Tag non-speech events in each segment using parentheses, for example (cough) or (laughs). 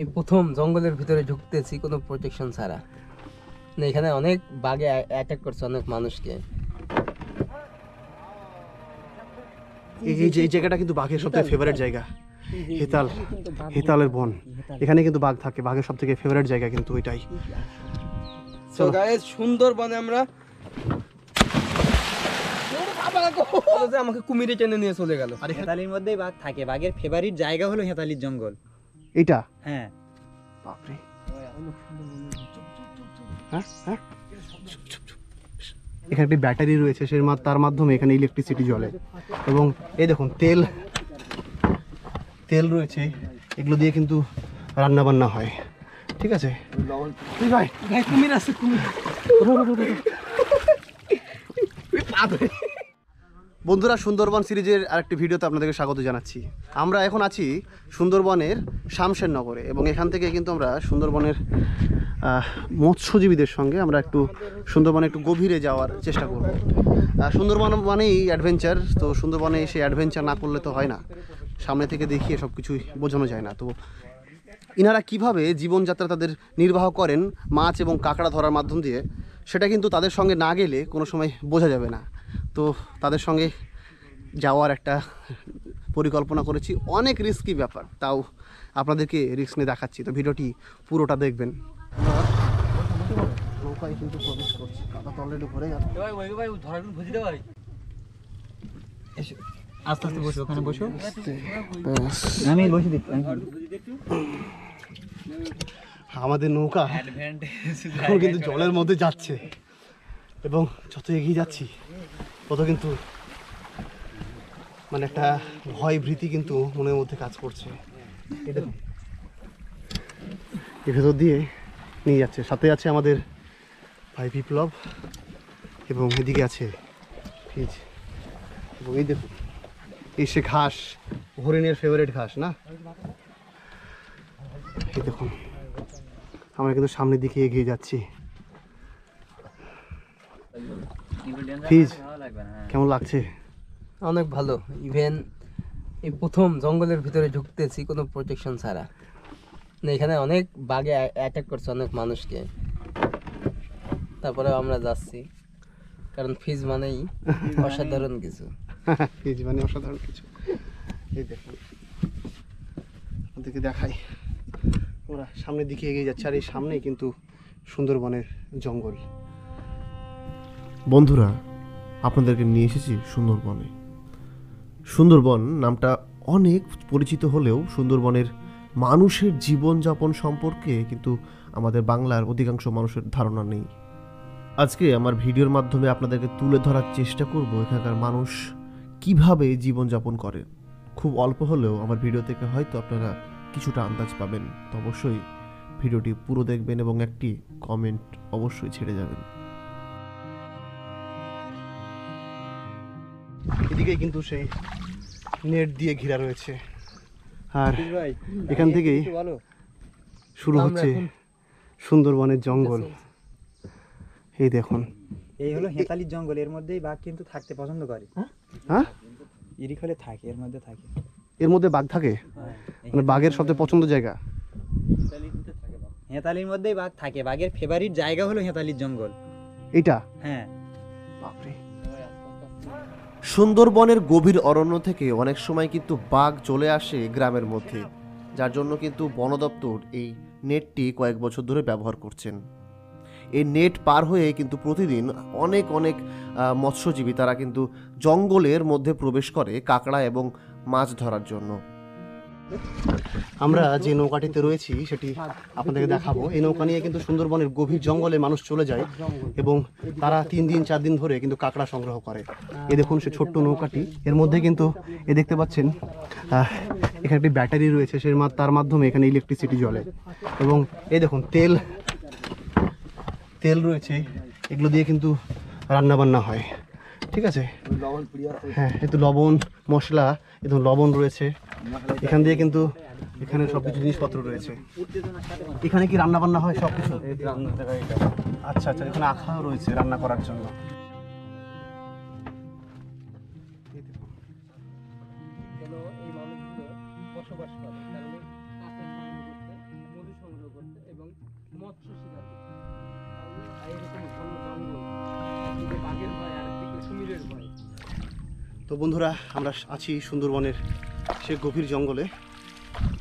এই প্রথম জঙ্গলের ভিতরে ঢুকতেছি কোনো প্রোটেকশন ছাড়া এখানে অনেক বাঘে অ্যাটাক করছে অনেক মানুষকে এই যে এই জায়গাটা কিন্তু বাঘের সব থেকে ফেভারিট জায়গা হেতাল হেতালের বন এখানে কিন্তু বাঘ থাকে বাঘের সব থেকে ফেভারিট জায়গা কিন্তু ওইটাই তো গাইস সুন্দর বনে আমরা আমাকে কুমিরে টেনে নিয়ে চলে গেল আর হেতালির মধ্যেই বাঘ থাকে বাঘের ফেভারিট জায়গা হলো হেতালির জঙ্গল এটা হ্যাঁ বাপরে হ্যাঁ, হ্যাঁ। এখানে একটি ব্যাটারি রয়েছে সে তার মাধ্যমে এখানে ইলেকট্রিসিটি জ্বলে এবং এই দেখুন তেল তেল রয়েছে এগুলো দিয়ে কিন্তু রান্নাবান্না হয় ঠিক আছে ভাই কুমির আছে কুমির বন্ধুরা সুন্দরবন সিরিজের আরেকটি ভিডিওতে আপনাদেরকে স্বাগত জানাচ্ছি আমরা এখন আছি সুন্দরবনের নগরে এবং এখান থেকে কিন্তু আমরা সুন্দরবনের মৎস্যজীবীদের সঙ্গে আমরা একটু সুন্দরবনে একটু গভীরে যাওয়ার চেষ্টা করব সুন্দরবন মানেই অ্যাডভেঞ্চার তো সুন্দরবনে সেই অ্যাডভেঞ্চার না করলে তো হয় না সামনে থেকে দেখিয়ে সব কিছুই বোঝানো যায় না তো ইনারা কিভাবে জীবনযাত্রা তাদের নির্বাহ করেন মাছ এবং কাঁকড়া ধরার মাধ্যম দিয়ে সেটা কিন্তু তাদের সঙ্গে না গেলে কোনো সময় বোঝা যাবে না তো তাদের সঙ্গে যাওয়ার একটা পরিকল্পনা করেছি অনেক রিস্কি ব্যাপার তাও আপনাদেরকে রিস্ক নিয়ে দেখাচ্ছি তো ভিডিওটি পুরোটা দেখবেন কিন্তু আস্তে আস্তে আমাদের নৌকা কিন্তু জলের মধ্যে যাচ্ছে এবং যত এগিয়ে যাচ্ছি কত কিন্তু মানে একটা ভয় ভীতি কিন্তু মনের মধ্যে কাজ করছে এটা এর ভেতর দিয়ে নিয়ে যাচ্ছে সাথে আছে আমাদের ভাই বিপ্লব এবং এদিকে আছে ফ্রিজ এবং এই দেখুন এই সে ঘাস হরিণের ফেভারেট ঘাস না এই দেখুন আমরা কিন্তু সামনের দিকে এগিয়ে যাচ্ছি ফ্রিজ কেমন লাগছে অনেক ভালো ইভেন এই প্রথম জঙ্গলের ভিতরে ঢুকতেছি কোনো প্রোটেকশন ছাড়া এখানে অনেক বাঘে অ্যাটাক করছে অনেক মানুষকে তারপরে আমরা যাচ্ছি কারণ ফিজ মানেই (laughs) অসাধারণ কিছু ফিজ মানে অসাধারণ কিছু এই দেখুন ওদেরকে দেখাই ওরা সামনের দিকে এগিয়ে যাচ্ছে আর এই সামনেই কিন্তু সুন্দরবনের জঙ্গল বন্ধুরা আপনাদেরকে নিয়ে এসেছি সুন্দরবনে সুন্দরবন নামটা অনেক পরিচিত হলেও সুন্দরবনের মানুষের জীবনযাপন সম্পর্কে কিন্তু আমাদের বাংলার অধিকাংশ মানুষের ধারণা নেই আজকে আমার ভিডিওর মাধ্যমে আপনাদেরকে তুলে ধরার চেষ্টা করব এখানকার মানুষ কিভাবে জীবনযাপন করে খুব অল্প হলেও আমার ভিডিও থেকে হয়তো আপনারা কিছুটা আন্দাজ পাবেন তো অবশ্যই ভিডিওটি পুরো দেখবেন এবং একটি কমেন্ট অবশ্যই ছেড়ে যাবেন চারিদিকেই কিন্তু সেই নেট দিয়ে ঘেরা রয়েছে আর এখান থেকেই শুরু হচ্ছে সুন্দরবনের জঙ্গল এই দেখুন এই হলো হেতালির জঙ্গল এর মধ্যেই বাঘ কিন্তু থাকতে পছন্দ করে হ্যাঁ, হ্যাঁ? ইরিখলে থাকে এর মধ্যে থাকে এর মধ্যে বাঘ থাকে হ্যাঁ, মানে বাঘের সবচেয়ে পছন্দ জায়গা হেতালির মধ্যেই বাঘ থাকে বাঘের ফেভারিট জায়গা হলো হেতালির জঙ্গল এটা হ্যাঁ বাপরে সুন্দরবনের গভীর অরণ্য থেকে অনেক সময় কিন্তু বাঘ চলে আসে গ্রামের মধ্যে যার জন্য কিন্তু বন দপ্তর এই নেটটি কয়েক বছর ধরে ব্যবহার করছেন এই নেট পার হয়ে কিন্তু প্রতিদিন অনেক অনেক মৎস্যজীবী তারা কিন্তু জঙ্গলের মধ্যে প্রবেশ করে কাঁকড়া এবং মাছ ধরার জন্য আমরা যে নৌকাটিতে রয়েছি সেটি আপনাদেরকে দেখাবো এই নৌকা নিয়ে কিন্তু সুন্দরবনের গভীর জঙ্গলে মানুষ চলে যায় এবং তারা তিন দিন চার দিন ধরে কিন্তু কাঁকড়া সংগ্রহ করে এ দেখুন সে ছোট্ট নৌকাটি এর মধ্যে কিন্তু এ দেখতে পাচ্ছেন এখানে একটি ব্যাটারি রয়েছে সে তার মাধ্যমে এখানে ইলেকট্রিসিটি জ্বলে এবং এই দেখুন তেল তেল রয়েছে এগুলো দিয়ে কিন্তু রান্নাবান্না হয় ঠিক আছে হ্যাঁ একটু লবণ মশলা এরকম লবণ রয়েছে এখান দিয়ে কিন্তু এখানে সব কিছু জিনিসপত্র রয়েছে এখানে কি রান্না বান্না হয় সব কিছু আচ্ছা আচ্ছা এখানে আখাও রয়েছে রান্না করার জন্য তো বন্ধুরা আমরা আছি সুন্দরবনের সে গভীর জঙ্গলে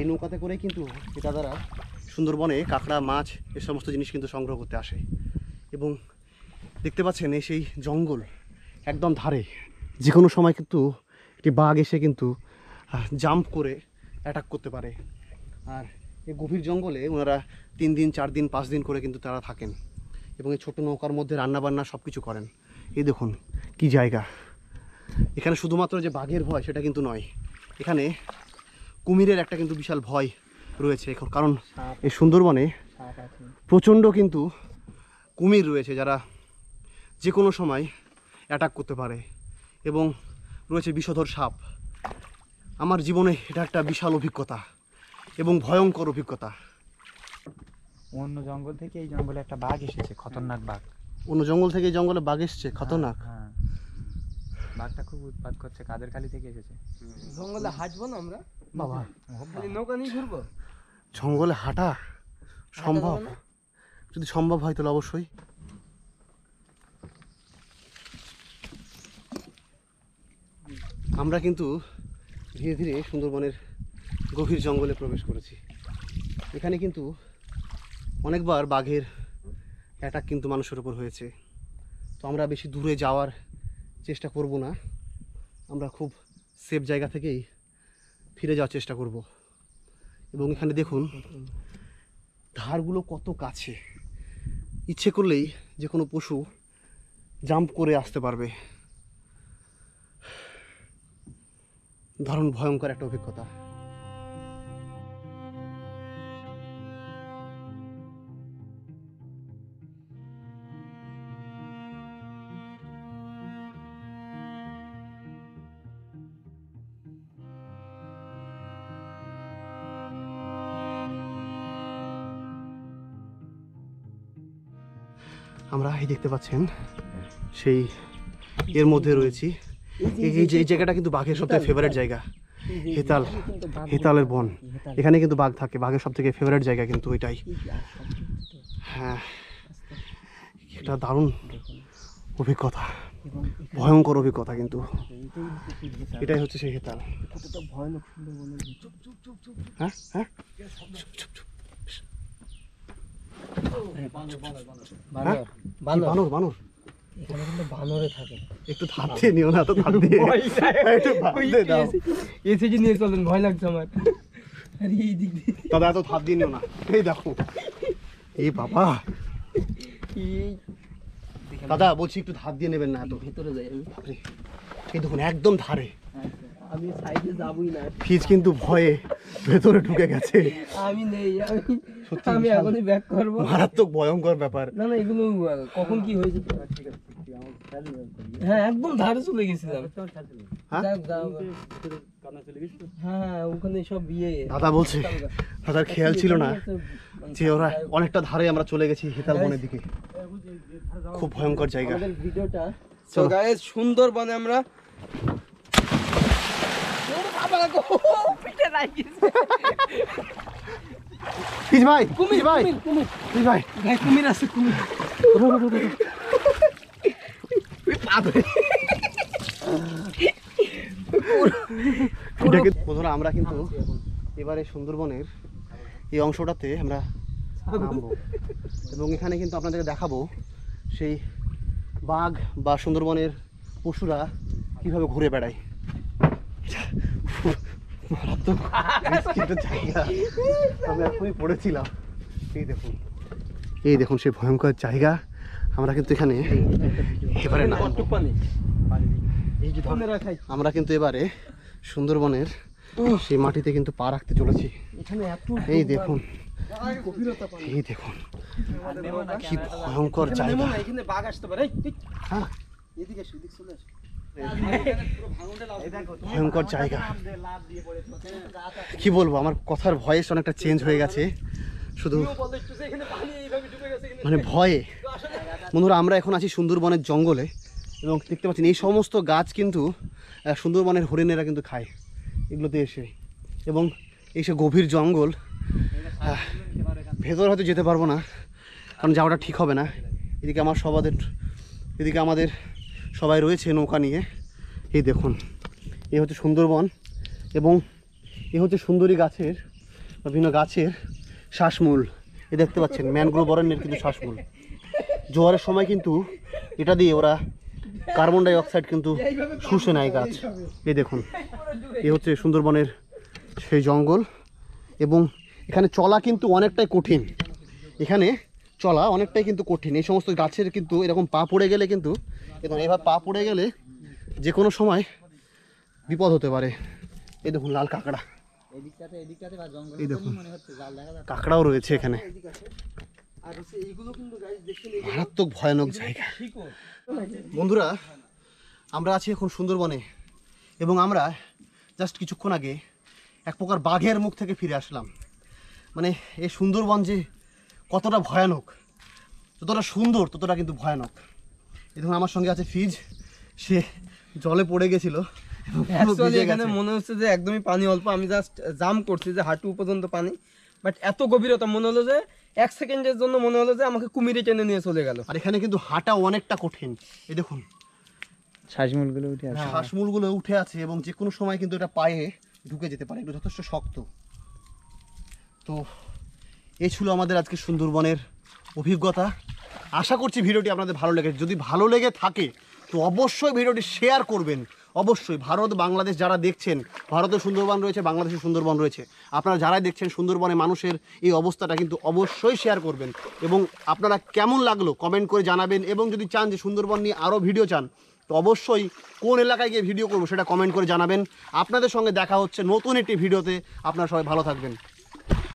এই নৌকাতে করেই কিন্তু এটা দ্বারা সুন্দরবনে কাঁকড়া মাছ এ সমস্ত জিনিস কিন্তু সংগ্রহ করতে আসে এবং দেখতে পাচ্ছেন এই সেই জঙ্গল একদম ধারে যে কোনো সময় কিন্তু একটি বাঘ এসে কিন্তু জাম্প করে অ্যাটাক করতে পারে আর এই গভীর জঙ্গলে ওনারা তিন দিন চার দিন পাঁচ দিন করে কিন্তু তারা থাকেন এবং এই ছোটো নৌকার মধ্যে রান্নাবান্না সব কিছু করেন এই দেখুন কি জায়গা এখানে শুধুমাত্র যে বাঘের ভয় সেটা কিন্তু নয় এখানে কুমিরের একটা কিন্তু বিশাল ভয় রয়েছে কারণ হ্যাঁ। এই সুন্দরবনে হ্যাঁ, হ্যাঁ, প্রচণ্ড কিন্তু কুমির রয়েছে যারা যে কোনো সময় অ্যাটাক করতে পারে এবং রয়েছে বিষধর সাপ আমার জীবনে এটা একটা বিশাল অভিজ্ঞতা এবং ভয়ঙ্কর অভিজ্ঞতা অন্য জঙ্গল থেকে এই জঙ্গলে একটা বাঘ এসেছে খতরনাক বাঘ অন্য জঙ্গল থেকে এই জঙ্গলে বাঘ এসছে খতরনাক বাঘটা খুব উৎপাত করছে কাদের খালি থেকে এসেছে জঙ্গলে হাঁটবো না আমরা বাবা খালি নৌকা নিয়ে ঘুরবো জঙ্গলে হাঁটা সম্ভব যদি সম্ভব হয় তাহলে অবশ্যই আমরা কিন্তু ধীরে ধীরে সুন্দরবনের গভীর জঙ্গলে প্রবেশ করেছি এখানে কিন্তু অনেকবার বাঘের অ্যাটাক কিন্তু মানুষের ওপর হয়েছে তো আমরা বেশি দূরে যাওয়ার চেষ্টা করব না আমরা খুব সেফ জায়গা থেকেই ফিরে যাওয়ার চেষ্টা করব এবং এখানে দেখুন ধারগুলো কত কাছে ইচ্ছে করলেই যে কোনো পশু জাম্প করে আসতে পারবে দারুণ ভয়ঙ্কর একটা অভিজ্ঞতা আমরা এই দেখতে পাচ্ছেন সেই এর মধ্যে রয়েছি এই যে এই জায়গাটা কিন্তু বাঘের সবথেকে ফেভারেট জায়গা হেতাল হেতালের বন এখানে কিন্তু বাঘ থাকে বাঘের সব থেকে ফেভারেট জায়গা কিন্তু ওইটাই হ্যাঁ এটা দারুণ অভিজ্ঞতা ভয়ঙ্কর অভিজ্ঞতা কিন্তু এটাই হচ্ছে সেই হেতাল হ্যাঁ হ্যাঁ ভয় দাদা এত ধার দিয়ে না দেখো বাবা দাদা বলছি একটু ধার দিয়ে নেবেন না ভিতরে যাই দেখুন একদম ধারে আমি সাইডে যাবই না ফিজ কিন্তু ভয়ে ভেতরে ঢুকে গেছে আমি নেই আমি আমি এখনই ব্যাক করব মারাত্মক ভয়ঙ্কর ব্যাপার না না এগুলো কখন কি হয়েছে হ্যাঁ একদম ধারে চলে হ্যাঁ? হ্যাঁ, দাদা বলছে দাদার খেয়াল ছিল না যে ওরা অনেকটা ধারে আমরা চলে গেছি বনের দিকে খুব ভয়ঙ্কর জায়গা ভিডিওটা বনে আমরা পিস ভাই কুমির ভাই ভাই কুমির আছে কুমির আমরা কিন্তু এবারে সুন্দরবনের এই অংশটাতে আমরা নামবো এবং এখানে কিন্তু আপনাদেরকে দেখাবো সেই বাঘ বা সুন্দরবনের পশুরা কীভাবে ঘুরে বেড়ায় জায়গা আমি এখনই পড়েছিলাম এই দেখুন এই দেখুন সেই ভয়ঙ্কর জায়গা আমরা কিন্তু এখানে এবারে না আমরা কিন্তু এবারে সুন্দরবনের সেই মাটিতে কিন্তু পা রাখতে চলেছি এই দেখুন এই দেখুন কি ভয়ঙ্কর জায়গা এখানে বাঘ আসতে পারে হ্যাঁ এদিকে চলে আসে ভয়ঙ্কর জায়গা কি বলবো আমার কথার ভয়েস অনেকটা চেঞ্জ হয়ে গেছে শুধু মানে ভয়ে বন্ধুরা আমরা এখন আছি সুন্দরবনের জঙ্গলে এবং দেখতে পাচ্ছেন এই সমস্ত গাছ কিন্তু সুন্দরবনের হরিণেরা কিন্তু খায় এগুলোতে এসে এবং এই সে গভীর জঙ্গল ভেতর হয়তো যেতে পারবো না কারণ যাওয়াটা ঠিক হবে না এদিকে আমার সবাদের এদিকে আমাদের সবাই রয়েছে নৌকা নিয়ে এই দেখুন এ হচ্ছে সুন্দরবন এবং এ হচ্ছে সুন্দরী গাছের বিভিন্ন গাছের শ্বাসমূল এ দেখতে পাচ্ছেন ম্যানগ্রোভ অরণ্যের কিন্তু শ্বাসমূল জোয়ারের সময় কিন্তু এটা দিয়ে ওরা কার্বন ডাইঅক্সাইড কিন্তু শুষে নেয় গাছ এ দেখুন এ হচ্ছে সুন্দরবনের সেই জঙ্গল এবং এখানে চলা কিন্তু অনেকটাই কঠিন এখানে চলা অনেকটাই কিন্তু কঠিন এই সমস্ত গাছের কিন্তু এরকম পা পড়ে গেলে কিন্তু দেখুন এবার পা পড়ে গেলে যে কোনো সময় বিপদ হতে পারে এই দেখুন লাল কাঁকড়া এই দেখুন কাঁকড়াও রয়েছে এখানে মারাত্মক ভয়ানক জায়গা বন্ধুরা আমরা আছি এখন সুন্দরবনে এবং আমরা জাস্ট কিছুক্ষণ আগে এক প্রকার বাঘের মুখ থেকে ফিরে আসলাম মানে এই সুন্দরবন যে কতটা ভয়ানক যতটা সুন্দর ততটা কিন্তু ভয়ানক এবং আমার সঙ্গে আছে ফ্রিজ সে জলে পড়ে গেছিলো এখানে মনে হচ্ছে যে একদমই পানি অল্প আমি জাস্ট জাম করছি যে হাঁটু পর্যন্ত পানি বাট এত গভীরতা মনে হলো যে এক সেকেন্ডের জন্য মনে হলো যে আমাকে কুমিরে টেনে নিয়ে চলে গেল আর এখানে কিন্তু হাঁটা অনেকটা কঠিন এই দেখুন শ্বাসমূলগুলো উঠে আছে হ্যাঁ, শ্বাসমূলগুলো উঠে আছে এবং যে কোনো সময় কিন্তু এটা পায়ে ঢুকে যেতে পারে এটা যথেষ্ট শক্ত তো এই ছিল আমাদের আজকে সুন্দরবনের অভিজ্ঞতা আশা করছি ভিডিওটি আপনাদের ভালো লেগেছে যদি ভালো লেগে থাকে তো অবশ্যই ভিডিওটি শেয়ার করবেন অবশ্যই ভারত বাংলাদেশ যারা দেখছেন ভারতের সুন্দরবন রয়েছে বাংলাদেশের সুন্দরবন রয়েছে আপনারা যারাই দেখছেন সুন্দরবনে মানুষের এই অবস্থাটা কিন্তু অবশ্যই শেয়ার করবেন এবং আপনারা কেমন লাগলো কমেন্ট করে জানাবেন এবং যদি চান যে সুন্দরবন নিয়ে আরও ভিডিও চান তো অবশ্যই কোন এলাকায় গিয়ে ভিডিও করবো সেটা কমেন্ট করে জানাবেন আপনাদের সঙ্গে দেখা হচ্ছে নতুন একটি ভিডিওতে আপনারা সবাই ভালো থাকবেন